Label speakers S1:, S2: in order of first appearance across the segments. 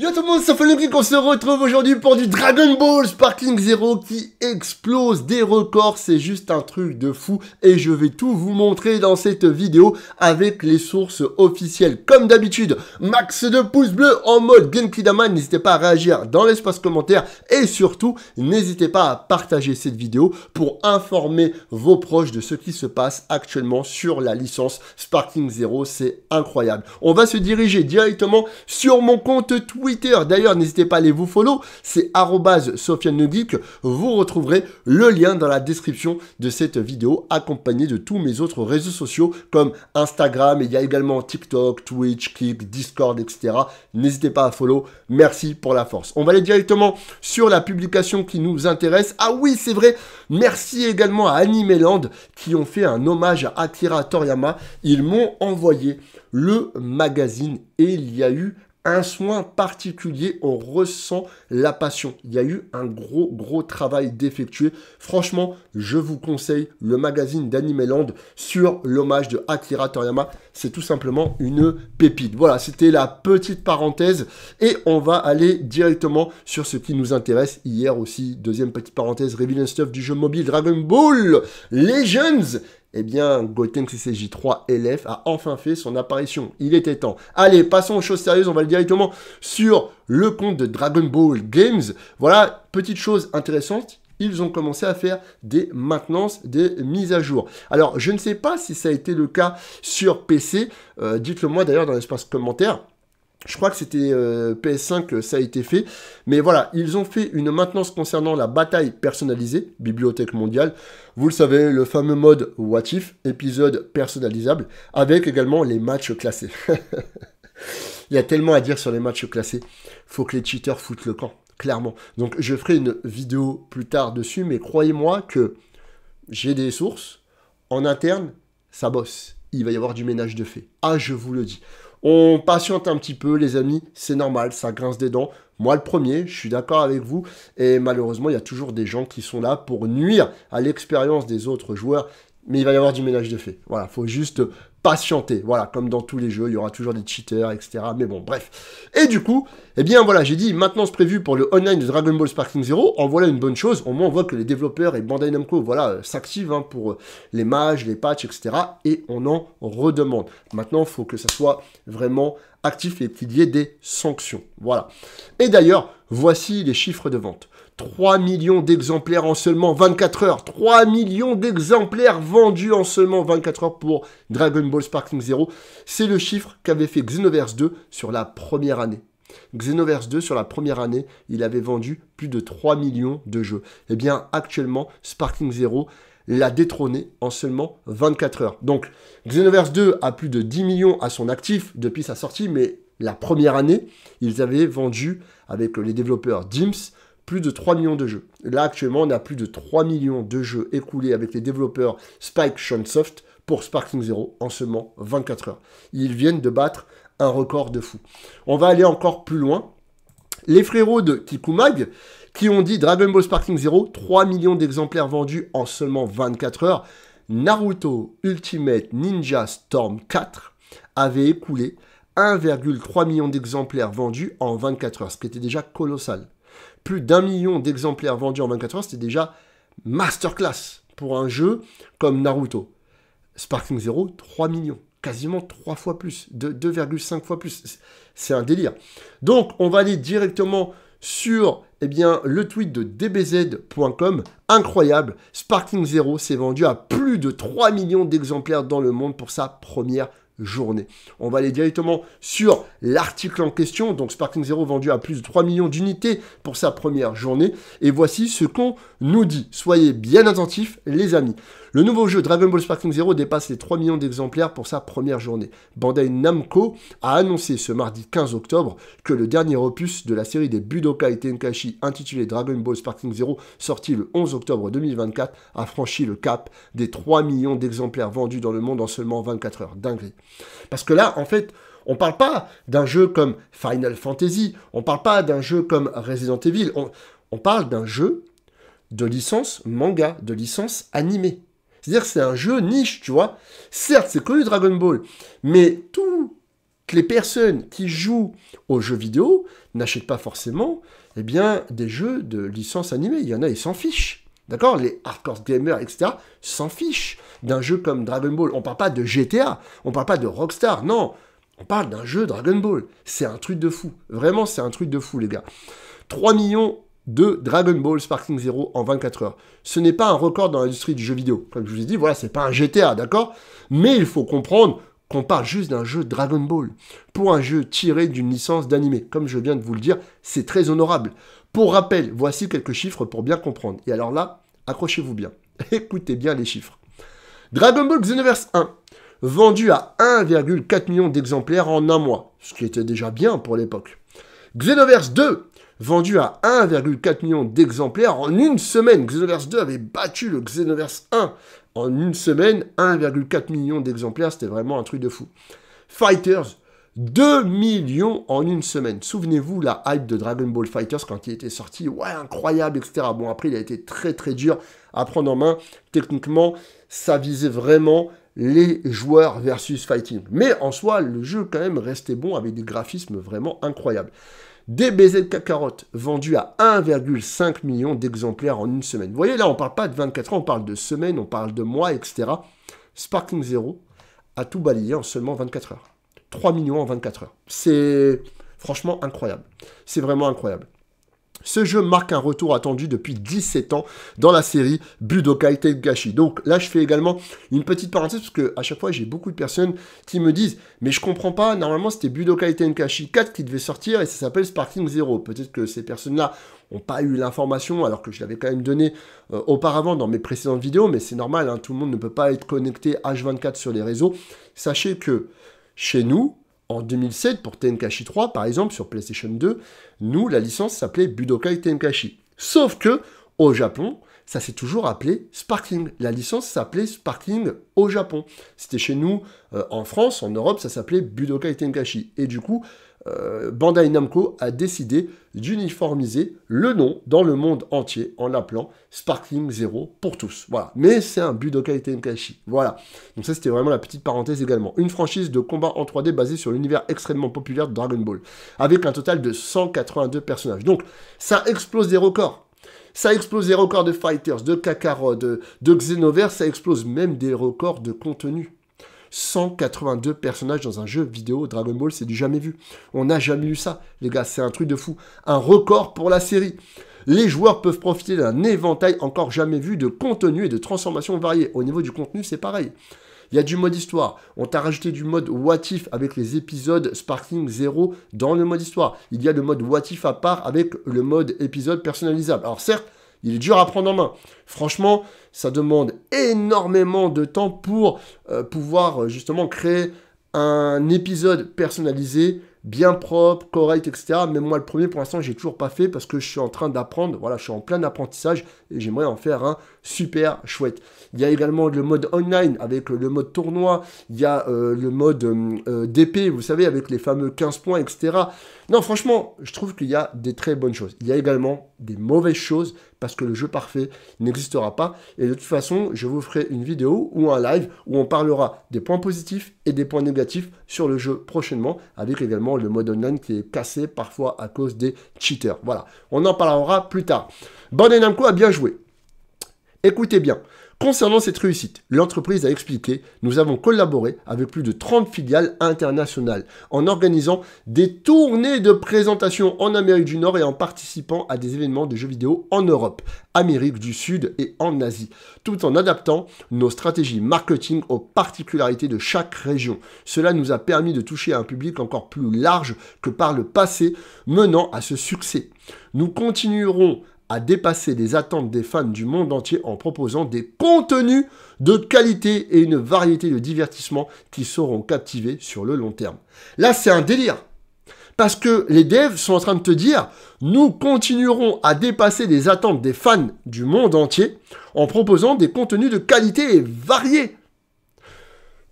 S1: Yo tout le monde, c'est longtemps on se retrouve aujourd'hui pour du Dragon Ball Sparking Zero qui explose des records, c'est juste un truc de fou et je vais tout vous montrer dans cette vidéo avec les sources officielles. Comme d'habitude, max de pouces bleus en mode Genki Dama, n'hésitez pas à réagir dans l'espace commentaire et surtout, n'hésitez pas à partager cette vidéo pour informer vos proches de ce qui se passe actuellement sur la licence Sparking Zero, c'est incroyable. On va se diriger directement sur mon compte Twitter Twitter. D'ailleurs, n'hésitez pas à aller vous follow. C'est @sofiane_legeek. Vous retrouverez le lien dans la description de cette vidéo, accompagné de tous mes autres réseaux sociaux comme Instagram. Et il y a également TikTok, Twitch, Kik, Discord, etc. N'hésitez pas à follow. Merci pour la force. On va aller directement sur la publication qui nous intéresse. Ah oui, c'est vrai. Merci également à Land qui ont fait un hommage à Akira Toriyama. Ils m'ont envoyé le magazine et il y a eu un soin particulier, on ressent la passion. Il y a eu un gros, gros travail d'effectuer. Franchement, je vous conseille le magazine Land sur l'hommage de Akira Toriyama. C'est tout simplement une pépite. Voilà, c'était la petite parenthèse. Et on va aller directement sur ce qui nous intéresse. Hier aussi, deuxième petite parenthèse, Reveal Stuff du jeu mobile Dragon Ball Legends eh bien, Goten CCJ3 LF a enfin fait son apparition. Il était temps. Allez, passons aux choses sérieuses. On va directement sur le compte de Dragon Ball Games. Voilà, petite chose intéressante. Ils ont commencé à faire des maintenances, des mises à jour. Alors, je ne sais pas si ça a été le cas sur PC. Euh, dites-le moi d'ailleurs dans l'espace commentaire. Je crois que c'était euh, PS5, ça a été fait. Mais voilà, ils ont fait une maintenance concernant la bataille personnalisée, Bibliothèque mondiale. Vous le savez, le fameux mode What If, épisode personnalisable, avec également les matchs classés. Il y a tellement à dire sur les matchs classés. Faut que les cheaters foutent le camp, clairement. Donc je ferai une vidéo plus tard dessus, mais croyez-moi que j'ai des sources. En interne, ça bosse. Il va y avoir du ménage de fait. Ah, je vous le dis. On patiente un petit peu, les amis, c'est normal, ça grince des dents. Moi, le premier, je suis d'accord avec vous. Et malheureusement, il y a toujours des gens qui sont là pour nuire à l'expérience des autres joueurs. Mais il va y avoir du ménage de fait. Voilà, faut juste patienter. Voilà, comme dans tous les jeux, il y aura toujours des cheaters, etc. Mais bon, bref. Et du coup, eh bien voilà, j'ai dit maintenance prévu pour le online de Dragon Ball Sparking Zero. En voilà une bonne chose. Au moins, on voit que les développeurs et Bandai Namco, voilà, euh, s'activent hein, pour euh, les mages, les patchs, etc. Et on en redemande. Maintenant, il faut que ça soit vraiment actif et qu'il y ait des sanctions. Voilà. Et d'ailleurs, voici les chiffres de vente. 3 millions d'exemplaires en seulement 24 heures. 3 millions d'exemplaires vendus en seulement 24 heures pour Dragon Ball Sparking Zero. C'est le chiffre qu'avait fait Xenoverse 2 sur la première année. Xenoverse 2, sur la première année, il avait vendu plus de 3 millions de jeux. Et eh bien, actuellement, Sparking Zero l'a détrôné en seulement 24 heures. Donc, Xenoverse 2 a plus de 10 millions à son actif depuis sa sortie, mais la première année, ils avaient vendu, avec les développeurs Dims, plus de 3 millions de jeux. Là, actuellement, on a plus de 3 millions de jeux écoulés avec les développeurs Spike Shunsoft pour Sparking Zero en seulement 24 heures. Ils viennent de battre un record de fou. On va aller encore plus loin. Les frérots de Kikumag, qui ont dit Dragon Ball Sparking Zero, 3 millions d'exemplaires vendus en seulement 24 heures. Naruto Ultimate Ninja Storm 4 avait écoulé 1,3 million d'exemplaires vendus en 24 heures, ce qui était déjà colossal plus d'un million d'exemplaires vendus en 24 heures, c'était déjà masterclass pour un jeu comme Naruto. Sparking Zero, 3 millions. Quasiment 3 fois plus, 2,5 fois plus. C'est un délire. Donc, on va aller directement sur eh bien, le tweet de dbz.com. Incroyable, Sparking Zero s'est vendu à plus de 3 millions d'exemplaires dans le monde pour sa première journée. On va aller directement sur l'article en question. Donc Sparking Zero vendu à plus de 3 millions d'unités pour sa première journée. Et voici ce qu'on nous dit. Soyez bien attentifs les amis. Le nouveau jeu Dragon Ball Sparking Zero dépasse les 3 millions d'exemplaires pour sa première journée. Bandai Namco a annoncé ce mardi 15 octobre que le dernier opus de la série des Budokai Tenkashi intitulé Dragon Ball Sparking Zero, sorti le 11 octobre 2024, a franchi le cap des 3 millions d'exemplaires vendus dans le monde en seulement 24 heures. Dinguerie. Parce que là, en fait, on parle pas d'un jeu comme Final Fantasy, on parle pas d'un jeu comme Resident Evil, on parle d'un jeu de licence manga, de licence animée. C'est-à-dire c'est un jeu niche, tu vois. Certes, c'est connu Dragon Ball, mais toutes les personnes qui jouent aux jeux vidéo n'achètent pas forcément eh bien, des jeux de licence animée. Il y en a, ils s'en fichent. D'accord Les hardcore gamers, etc., s'en fichent d'un jeu comme Dragon Ball. On parle pas de GTA, on parle pas de Rockstar, non. On parle d'un jeu Dragon Ball. C'est un truc de fou. Vraiment, c'est un truc de fou, les gars. 3 millions de Dragon Ball Sparking Zero en 24 heures. Ce n'est pas un record dans l'industrie du jeu vidéo. Comme je vous ai dit, voilà, c'est pas un GTA, d'accord Mais il faut comprendre qu'on parle juste d'un jeu Dragon Ball. Pour un jeu tiré d'une licence d'animé, comme je viens de vous le dire, c'est très honorable. Pour rappel, voici quelques chiffres pour bien comprendre. Et alors là, accrochez-vous bien. Écoutez bien les chiffres. Dragon Ball Xenoverse 1, vendu à 1,4 million d'exemplaires en un mois, ce qui était déjà bien pour l'époque. Xenoverse 2, vendu à 1,4 million d'exemplaires en une semaine. Xenoverse 2 avait battu le Xenoverse 1 en une semaine, 1,4 million d'exemplaires, c'était vraiment un truc de fou. Fighters, 2 millions en une semaine. Souvenez-vous la hype de Dragon Ball Fighters quand il était sorti, ouais, incroyable, etc. Bon, après, il a été très très dur à prendre en main. Techniquement, ça visait vraiment les joueurs versus fighting. Mais en soi, le jeu quand même restait bon avec des graphismes vraiment incroyables. Des baisers de cacarottes vendus à 1,5 million d'exemplaires en une semaine. Vous voyez, là, on ne parle pas de 24 heures, on parle de semaines, on parle de mois, etc. Sparking Zero a tout balayé en seulement 24 heures. 3 millions en 24 heures. C'est franchement incroyable. C'est vraiment incroyable. Ce jeu marque un retour attendu depuis 17 ans dans la série Budokai Tenkashi. Donc là, je fais également une petite parenthèse parce que à chaque fois, j'ai beaucoup de personnes qui me disent "Mais je comprends pas, normalement c'était Budokai Tenkashi 4 qui devait sortir et ça s'appelle Sparking Zero." Peut-être que ces personnes-là n'ont pas eu l'information alors que je l'avais quand même donné euh, auparavant dans mes précédentes vidéos, mais c'est normal, hein, tout le monde ne peut pas être connecté H24 sur les réseaux. Sachez que chez nous, en 2007, pour Tenkashi 3, par exemple, sur PlayStation 2, nous, la licence s'appelait Budokai Tenkashi. Sauf que, au Japon, ça s'est toujours appelé Sparkling. La licence s'appelait Sparkling au Japon. C'était chez nous, euh, en France, en Europe, ça s'appelait Budokai Tenkashi. Et du coup, euh, Bandai Namco a décidé d'uniformiser le nom dans le monde entier en l'appelant Sparkling Zero pour tous. Voilà. Mais c'est un Budokai Tenkaichi. Voilà. Donc ça, c'était vraiment la petite parenthèse également. Une franchise de combat en 3D basée sur l'univers extrêmement populaire de Dragon Ball, avec un total de 182 personnages. Donc, ça explose des records. Ça explose des records de Fighters, de Kakarot, de, de Xenoverse, ça explose même des records de contenu. 182 personnages dans un jeu vidéo Dragon Ball, c'est du jamais vu. On n'a jamais eu ça, les gars, c'est un truc de fou. Un record pour la série. Les joueurs peuvent profiter d'un éventail encore jamais vu de contenu et de transformations variées. Au niveau du contenu, c'est pareil. Il y a du mode histoire. On t'a rajouté du mode What If avec les épisodes Sparkling 0 dans le mode histoire. Il y a le mode What If à part avec le mode épisode personnalisable. Alors certes, il est dur à prendre en main. Franchement, ça demande énormément de temps pour euh, pouvoir euh, justement créer un épisode personnalisé, bien propre, correct, etc. mais moi, le premier, pour l'instant, j'ai toujours pas fait parce que je suis en train d'apprendre. Voilà, je suis en plein apprentissage et j'aimerais en faire un super chouette. Il y a également le mode online avec le mode tournoi, il y a euh, le mode d'épée, euh, euh, DP, vous savez, avec les fameux 15 points, etc. Non, franchement, je trouve qu'il y a des très bonnes choses. Il y a également des mauvaises choses parce que le jeu parfait n'existera pas. Et de toute façon, je vous ferai une vidéo ou un live où on parlera des points positifs et des points négatifs sur le jeu prochainement, avec également le mode online qui est cassé parfois à cause des cheaters. Voilà, on en parlera plus tard. et Namco a bien joué Écoutez bien, concernant cette réussite, l'entreprise a expliqué, nous avons collaboré avec plus de 30 filiales internationales en organisant des tournées de présentation en Amérique du Nord et en participant à des événements de jeux vidéo en Europe, Amérique du Sud et en Asie, tout en adaptant nos stratégies marketing aux particularités de chaque région. Cela nous a permis de toucher un public encore plus large que par le passé, menant à ce succès. Nous continuerons à dépasser les attentes des fans du monde entier en proposant des contenus de qualité et une variété de divertissements qui seront captivés sur le long terme. Là, c'est un délire. Parce que les devs sont en train de te dire, nous continuerons à dépasser les attentes des fans du monde entier en proposant des contenus de qualité et variés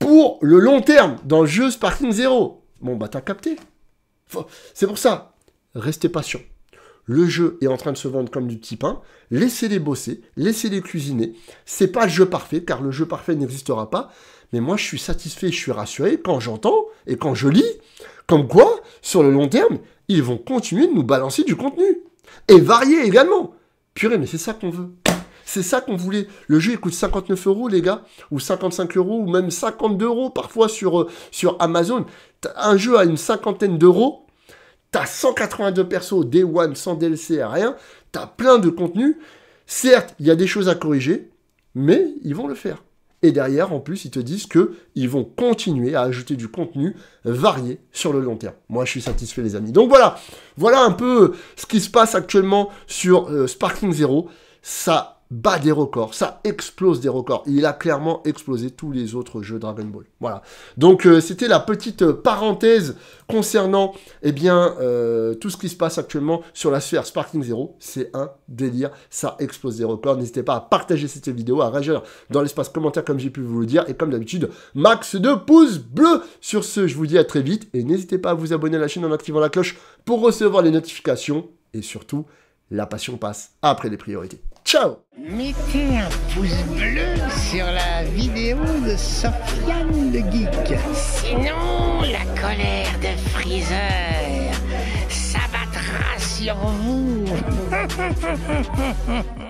S1: pour le long terme dans le jeu Sparking Zero. Bon, bah t'as capté. C'est pour ça, restez patient le jeu est en train de se vendre comme du petit pain, laissez-les bosser, laissez-les cuisiner. C'est pas le jeu parfait, car le jeu parfait n'existera pas. Mais moi, je suis satisfait, je suis rassuré quand j'entends et quand je lis, comme quoi, sur le long terme, ils vont continuer de nous balancer du contenu. Et varier également. Purée, mais c'est ça qu'on veut. C'est ça qu'on voulait. Le jeu, coûte 59 euros, les gars, ou 55 euros, ou même 52 euros parfois sur, euh, sur Amazon. Un jeu à une cinquantaine d'euros, T'as 182 persos, D1, sans DLC, rien. T'as plein de contenu. Certes, il y a des choses à corriger, mais ils vont le faire. Et derrière, en plus, ils te disent que ils vont continuer à ajouter du contenu varié sur le long terme. Moi, je suis satisfait, les amis. Donc voilà, voilà un peu ce qui se passe actuellement sur euh, Sparking Zero. Ça bas des records, ça explose des records. Il a clairement explosé tous les autres jeux Dragon Ball. Voilà. Donc euh, c'était la petite euh, parenthèse concernant eh bien euh, tout ce qui se passe actuellement sur la sphère Sparking Zero. C'est un délire, ça explose des records. N'hésitez pas à partager cette vidéo, à réagir dans l'espace commentaire comme j'ai pu vous le dire et comme d'habitude, max de pouces bleus. Sur ce, je vous dis à très vite et n'hésitez pas à vous abonner à la chaîne en activant la cloche pour recevoir les notifications et surtout la passion passe après les priorités. Ciao Mettez un pouce bleu sur la vidéo de Sofiane le Geek. Sinon, la colère de Freezer s'abattra sur vous.